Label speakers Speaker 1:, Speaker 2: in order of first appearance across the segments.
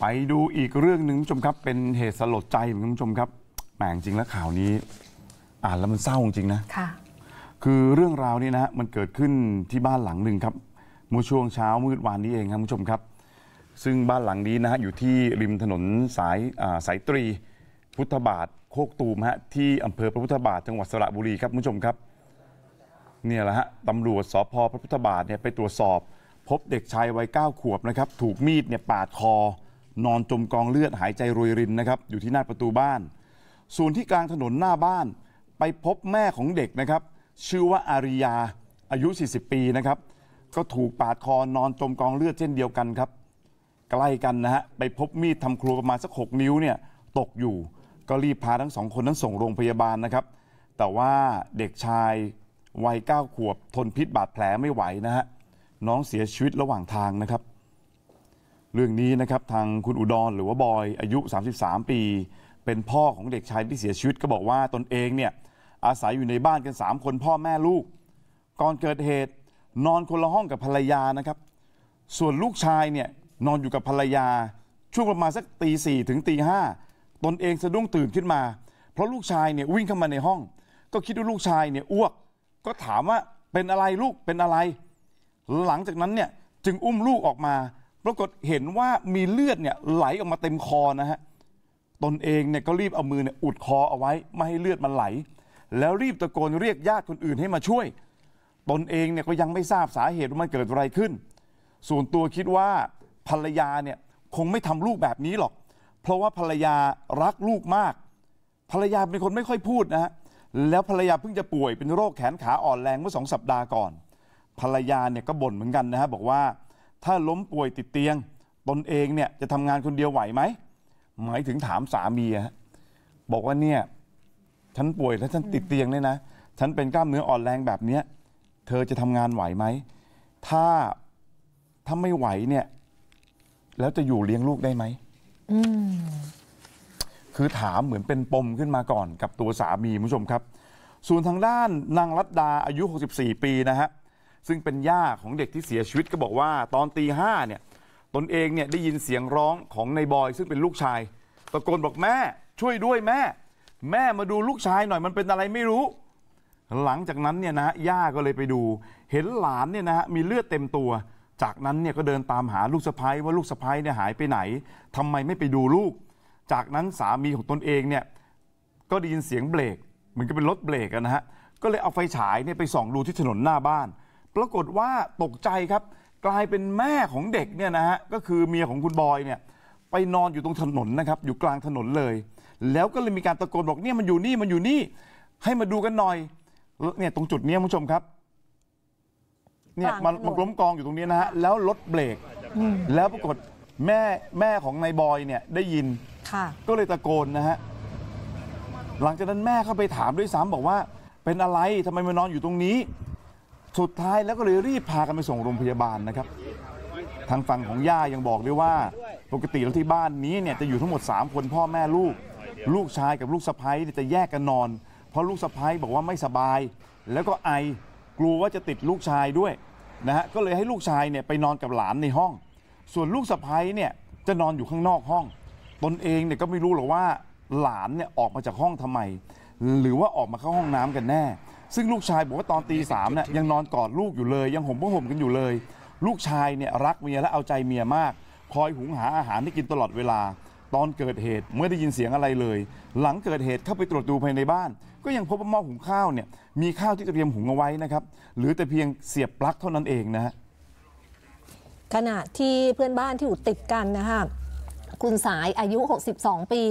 Speaker 1: ไปดูอีกเรื่องหนึ่งคุณผู้ชมครับ เป็นเหตุสลดใจเหมือนคุณผู้ชมครับแหมจริงแล้วข่าวนี้อ่านแล้วมันเศร้าจริงนะค่ะคือเรื่องราวนี้นะฮะมันเกิดขึ้นที่บ้านหลังหนึ่งครับเมื่อช่วงเช้ามืดวานนี้เองครับคุณผู้ชมครับ ซึ่งบ้านหลังนี้นะฮะอยู่ที่ริมถนนสายสายตรี พุทธบาทโคกตูมฮะที่อำเภอพระพุทธบาทจังหวัดสระบุรีครับคุณผู้ชมครับเนี่ยแหละฮะตำรวจสพพระพุทธบาทเนี่ยไปตรวจสอบ พบเด็กชายวัยเก้าขวบนะครับถูกมีดเนี่ยปาดคอนอนจมกองเลือดหายใจรวยรินนะครับ อยู่ที่หน้าประตูบ้านส่วนที่กลางถนนหน้าบ้าน ไปพบแม่ของเด็กนะครับ ชื่อว่าอาริยาอายุ 40 ปีนะครับ ก็ถูกปาดคอนอนจมกองเลือดเช่นเดียวกันครับ ใกล้กันนะฮะไปพบมีดทำครัวประมาณสัก 6 นิ้วเนี่ย ตกอยู่ก็รีบพาทั้งสองคนนั้นส่งโรงพยาบาลนะครับ แต่ว่าเด็กชายวัย 9 ขวบทนพิษบาดแผลไม่ไหวนะฮะน้องเสียชีวิตระหว่างทางนะครับเรื่องนี้นะครับทางคุณอุดรหรือว่าบอยอายุ 33 ปี เป็นพ่อของเด็กชายที่เสียชีวิตก็บอกว่าตนเองเนี่ยอาศัยอยู่ในบ้านกัน 3 คนพ่อแม่ลูก ก่อนเกิดเหตุนอนคนละห้องกับภรรยานะครับ ส่วนลูกชายเนี่ยนอนอยู่กับภรรยา ช่วงประมาณสักตีสี่ถึงตีห้าตนเองสะดุ้งตื่นขึ้นมา เพราะลูกชายเนี่ยวิ่งเข้ามาในห้อง ก็คิดว่าลูกชายเนี่ยอ้วกก็ถามว่าเป็นอะไรลูกเป็นอะไร หลังจากนั้นเนี่ยจึงอุ้มลูกออกมาปรากฏเห็นว่ามีเลือดเนี่ยไหลออกมาเต็มคอนะฮะตนเองเนี่ยก็รีบเอามือเนี่ยอุดคอเอาไว้ไม่ให้เลือดมันไหล แล้วรีบตะโกนเรียกญาติคนอื่นให้มาช่วยตนเองเนี่ยก็ยังไม่ทราบสาเหตุว่า มันเกิดอะไรขึ้น ส่วนตัวคิดว่าภรรยาเนี่ยคงไม่ทำลูกแบบนี้หรอก เพราะว่าภรรยารักลูกมาก ภรรยาเป็นคนไม่ค่อยพูดนะฮะแล้วภรรยาเพิ่งจะป่วยเป็นโรคแขนขาอ่อนแรงเมื่อสองสัปดาห์ก่อน ภรรยาเนี่ยก็บ่นเหมือนกันนะฮะบอกว่าถ้าล้มป่วยติดเตียงตนเองเนี่ย จะทำงานคนเดียวไหวไหมหมายถึงถามสามีอะฮะ บอกว่าเนี่ย ฉันป่วยและฉันติดเตียงเนี่ยนะฉันเป็นกล้ามเนื้ออ่อนแรงแบบเนี้ยเธอจะทำงานไหวไหมถ้าถ้าไม่ไหวเนี่ย แล้วจะอยู่เลี้ยงลูกได้ไหมคือถามเหมือนเป็นปมขึ้นมาก่อนกับตัวสามีผู้ชมครับส่วนทางด้านนางรัตดาอายุ 64 ปีนะฮะซึ่งเป็นย่าของเด็กที่เสียชีวิตก็บอกว่าตอนตีห้าเนี่ยตนเองเนี่ยได้ยินเสียงร้องของในบอยซึ่งเป็นลูกชายตะโกนบอกแม่ช่วยด้วยแม่ แม่มาดูลูกชายหน่อยมันเป็นอะไรไม่รู้ หลังจากนั้นเนี่ยนะย่าก็เลยไปดู เห็นหลานเนี่ยนะฮะมีเลือดเต็มตัว จากนั้นเนี่ยก็เดินตามหาลูกสะพ้ยว่าลูกสะพ้ยเนี่ยหายไปไหน ทำไมไม่ไปดูลูกจากนั้นสามีของตนเองเนี่ยก็ได้ยินเสียงเบรกเหมือนกับเป็นรถเบรกนะฮะก็เลยเอาไฟฉายเนี่ยไปส่องดูที่ถนนหน้าบ้านปรากฏว่าตกใจครับ กลายเป็นแม่ของเด็กเนี่ยนะฮะก็คือเมียของคุณบอยเนี่ย ไปนอนอยู่ตรงถนนนะครับ อยู่กลางถนนเลย แล้วก็เลยมีการตะโกนบอกเนี่ยมันอยู่นี่มันอยู่นี่ ให้มาดูกันหน่อย เนี่ย ตรงจุดเนี้ยผู้ชมครับ เนี่ยมันมันล้มกองอยู่ตรงนี้นะฮะแล้วรถเบรกแล้วปรากฏแม่แม่ของนายบอยเนี่ยได้ยินก็เลยตะโกนนะฮะหลังจากนั้นแม่เข้าไปถามด้วยซ้ำบอกว่า เป็นอะไรทำไมมานอนอยู่ตรงนี้สุดท้ายแล้วก็เลยรีบพากันไปส่งโรงพยาบาลนะครับ ทางฝั่งของย่ายังบอกด้วยว่าปกติแล้วที่บ้านนี้เนี่ยจะอยู่ทั้งหมด 3 คนพ่อแม่ลูก ลูกชายกับลูกสะพ้ยจะแยกกันนอน เพราะลูกสะพ้ยบอกว่าไม่สบาย แล้วก็ไอกลัวว่าจะติดลูกชายด้วยนะฮะก็เลยให้ลูกชายเนี่ยไปนอนกับหลานในห้อง ส่วนลูกสะพ้ยเนี่ยจะนอนอยู่ข้างนอกห้องตนเองเนี่ยก็ไม่รู้หรอกว่าหลานเนี่ยออกมาจากห้องทำไม หรือว่าออกมาเข้าห้องน้ำกันแน่ซึ่งลูกชายบอกว่าตอนตีสามเนี่ยยังนอนกอดลูกอยู่เลย ยังห่มผ้าห่มกันอยู่เลย ลูกชายเนี่ยรักเมียและเอาใจเมียมาก คอยหุงหาอาหารให้กินตลอดเวลาตอนเกิดเหตุไม่ได้ยินเสียงอะไรเลย หลังเกิดเหตุเข้าไปตรวจดูภายในบ้าน ก็ยังพบว่าหม้อหุงข้าวเนี่ยมีข้าวที่เตรียมหุงเอาไว้นะครับ หรือแต่เพียงเสียบปลั๊กเท่านั้นเองนะฮะขณะที่เพื่อนบ้านที่อยู่ติดกันนะคะ
Speaker 2: คุณสายอายุ 62 ปี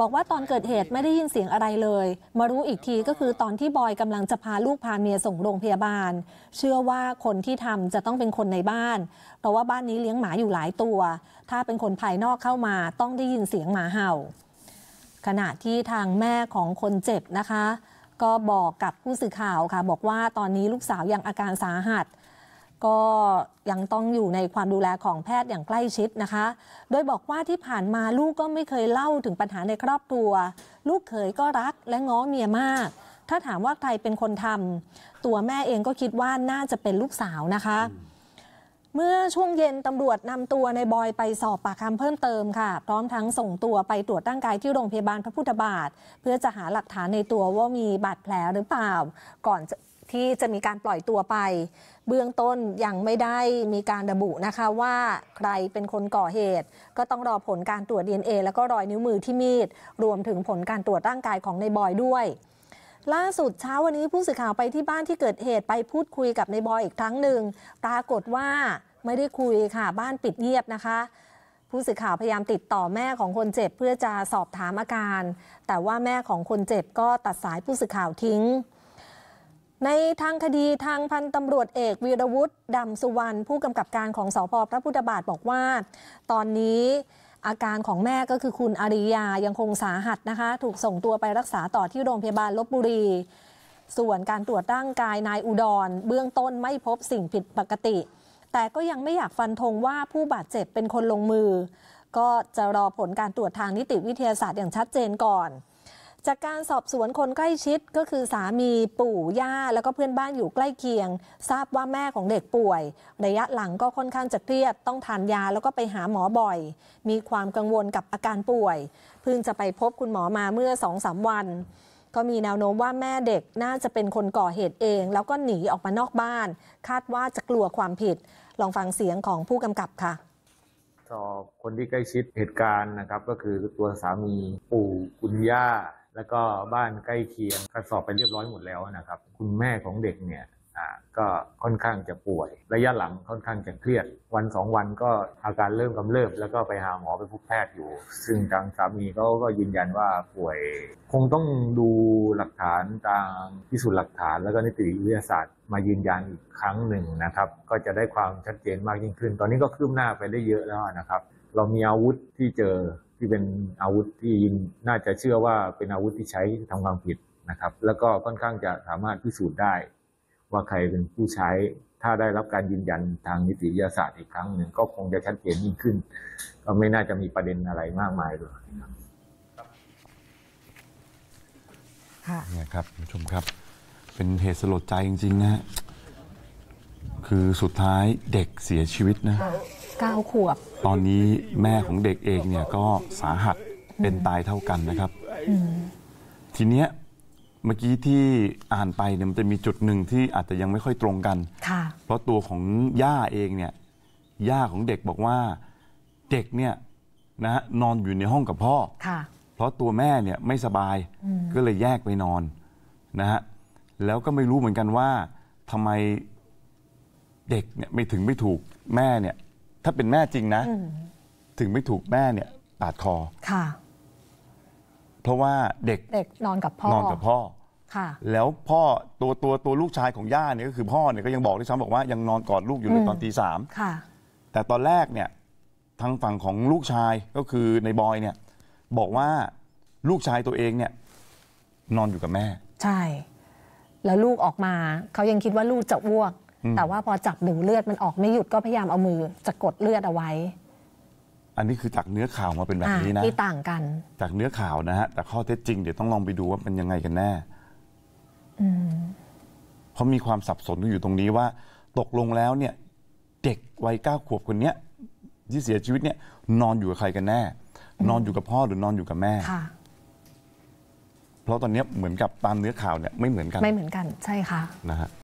Speaker 2: บอกว่าตอนเกิดเหตุไม่ได้ยินเสียงอะไรเลย มารู้อีกทีก็คือตอนที่ บอยกำลังจะพาลูกพาเมียส่งโรงพยาบาล เชื่อว่าคนที่ทำจะต้องเป็นคนในบ้านเพราะว่าบ้านนี้เลี้ยงหมาอยู่หลายตัว ถ้าเป็นคนภายนอกเข้ามาต้องได้ยินเสียงหมาเห่า ขณะที่ทางแม่ของคนเจ็บนะคะ ก็บอกกับผู้สื่อข่าวค่ะบอกว่าตอนนี้ลูกสาวยังอาการสาหัสก็ยังต้องอยู่ในความดูแลของแพทย์อย่างใกล้ชิดนะคะ โดยบอกว่าที่ผ่านมาลูกก็ไม่เคยเล่าถึงปัญหาในครอบครัว ลูกเขยก็รักและง้อเมียมาก ถ้าถามว่าใครเป็นคนทำตัวแม่เองก็คิดว่าน่าจะเป็นลูกสาวนะคะ เมื่อช่วงเย็นตำรวจนำตัวในบอยไปสอบปากคำเพิ่มเติมค่ะ พร้อมทั้งส่งตัวไปตรวจร่างกายที่โรงพยาบาลพระพุทธบาท เพื่อจะหาหลักฐานในตัวว่ามีบาดแผลหรือเปล่า ก่อนที่จะมีการปล่อยตัวไป เบื้องต้นยังไม่ได้มีการระบุนะคะว่าใครเป็นคนก่อเหตุ ก็ต้องรอผลการตรวจ DNA แล้วก็รอยนิ้วมือที่มีด รวมถึงผลการตรวจร่างกายของในบอยด้วย ล่าสุดเช้าวันนี้ผู้สื่อข่าวไปที่บ้านที่เกิดเหตุไปพูดคุยกับในบอยอีกครั้งหนึ่งปรากฏว่าไม่ได้คุยค่ะ บ้านปิดเงียบนะคะ ผู้สื่อข่าวพยายามติดต่อแม่ของคนเจ็บเพื่อจะสอบถามอาการ แต่ว่าแม่ของคนเจ็บก็ตัดสายผู้สื่อข่าวทิ้งในทางคดีทางพันตำรวจเอกวีรวุฒิดำสุวรรณผู้กำกับการของสอพพระพุทธบาท บอกว่า ตอนนี้อาการของแม่ก็คือคุณอาริยายังคงสาหัสนะคะ ถูกส่งตัวไปรักษาต่อที่โรงพยาบาลลบบุรี ส่วนการตรวจร่างกายนายอุดรเบื้องต้นไม่พบสิ่งผิดปกติ แต่ก็ยังไม่อยากฟันธงว่าผู้บาดเจ็บเป็นคนลงมือ ก็จะรอผลการตรวจทางนิติวิทยาศาสตร์อย่างชัดเจนก่อนจากการสอบสวนคนใกล้ชิดก็คือสามี ปู่ย่าแล้วก็เพื่อนบ้านอยู่ใกล้เคียง ทราบว่าแม่ของเด็กป่วยระยะหลังก็ค่อนข้างจะเครียดต้องทานยาแล้วก็ไปหาหมอบ่อย มีความกังวลกับอาการป่วยเพิ่งจะไปพบคุณหมอมาเมื่อสองสามวัน ก็มีแนวโน้มว่าแม่เด็กน่าจะเป็นคนก่อเหตุเอง แล้วก็หนีออกมานอกบ้าน คาดว่าจะกลัวความผิด ลองฟังเสียงของผู้กำกับค่ะ
Speaker 1: สอบคนที่ใกล้ชิดเหตุการณ์นะครับ ก็คือตัวสามีปู่คุณย่าแล้วก็บ้านใกล้เคียงก็สอบไปเรียบร้อยหมดแล้วนะครับ คุณแม่ของเด็กเนี่ยก็ค่อนข้างจะป่วย ระยะหลังค่อนข้างจะเครียด วันสองวันก็อาการเริ่มกำเริบแล้วก็ไปหาหมอไปพบแพทย์อยู่ ซึ่งทางสามีเขาก็ยืนยันว่าป่วย คงต้องดูหลักฐานทางพิสูจน์หลักฐานแล้วก็นิติวิทยาศาสตร์ มายืนยันอีกครั้งหนึ่งนะครับ ก็จะได้ความชัดเจนมากยิ่งขึ้น ตอนนี้ก็คืบหน้าไปได้เยอะแล้วนะครับ เรามีอาวุธที่เจอที่เป็นอาวุธที่ยิงน่าจะเชื่อว่าเป็นอาวุธที่ใช้ทำความผิดนะครับ แล้วก็ค่อนข้างจะสามารถพิสูจน์ได้ ว่าใครเป็นผู้ใช้ ถ้าได้รับการยืนยันทางนิติวิทยาศาสตร์อีกครั้งหนึ่งก็คงจะชัดเจนยิ่งขึ้น ก็ไม่น่าจะมีประเด็นอะไรมากมายเลยเนี่ยครับคุณผู้ชมครับ เป็นเหตุสลดใจจริง ๆนะฮะคือสุดท้ายเด็กเสียชีวิตนะ9ขวบ ตอนนี้แม่ของเด็กเองเนี่ยก็สาหัสเป็นตายเท่ากันนะครับ ทีเนี้ยเมื่อกี้ที่อ่านไปเนี่ยมันจะมีจุดหนึ่งที่อาจจะยังไม่ค่อยตรงกันเพราะตัวของย่าเองเนี่ยย่าของเด็กบอกว่าเด็กเนี่ยนะฮะนอนอยู่ในห้องกับพ่อเพราะตัวแม่เนี่ยไม่สบายก็เลยแยกไปนอนนะฮะแล้วก็ไม่รู้เหมือนกันว่าทำไมเด็กเนี่ยไม่ถึงไม่ถูกแม่เนี่ยถ้าเป็นแม่จริงนะ ถึงไม่ถูกแม่เนี่ยปาดคอค่ะ เพราะว่าเด็ก
Speaker 2: เด็กนอนกับพ่อนอนกับพ่
Speaker 1: อค่ะแล้วพ่อตัวตัวตัวลูกชายของย่าเนี่ยก็คือพ่อเนี่ยก็ยังบอกด้วยซ้ำบอกว่ายังนอนกอดลูกอยู่เลยตอนตีสามค่ะ แต่ตอนแรกเนี่ยทางฝั่งของลูกชายก็คือในบอยเนี่ย บอกว่าลูกชายตัวเองเนี่ยนอนอยู่กับแม่
Speaker 2: ใช่ แล้วลูกออกมาเขายังคิดว่าลูกจะอ้วกแต่ว่าพอจับดูเลือดมันออกไม่หยุดก็พยายามเอามือจะกดเลือดเอาไว้
Speaker 1: อันนี้คือจากเนื้อข่าวมาเป็นแบบนี้นะที่ต่างกัน จากเนื้อข่าวนะฮะแต่ข้อเท็จจริงเดี๋ยวต้องลองไปดูว่าเป็นยังไงกันแน่เพราะมีความสับสนอยู่ตรงนี้ว่า ตกลงแล้วเนี่ย เด็กวัยเก้าขวบคนเนี้ยที่เสียชีวิตเนี่ย นอนอยู่กับใครกันแน่ นอนอยู่กับพ่อหรือนอนอยู่กับแม่เพราะตอนนี้เหมือนกับตามเนื้อข่าวเนี่ยไม่เหมือนกัน ไม่เ
Speaker 2: หมือนกันใช่ค่ะ
Speaker 1: นะฮะ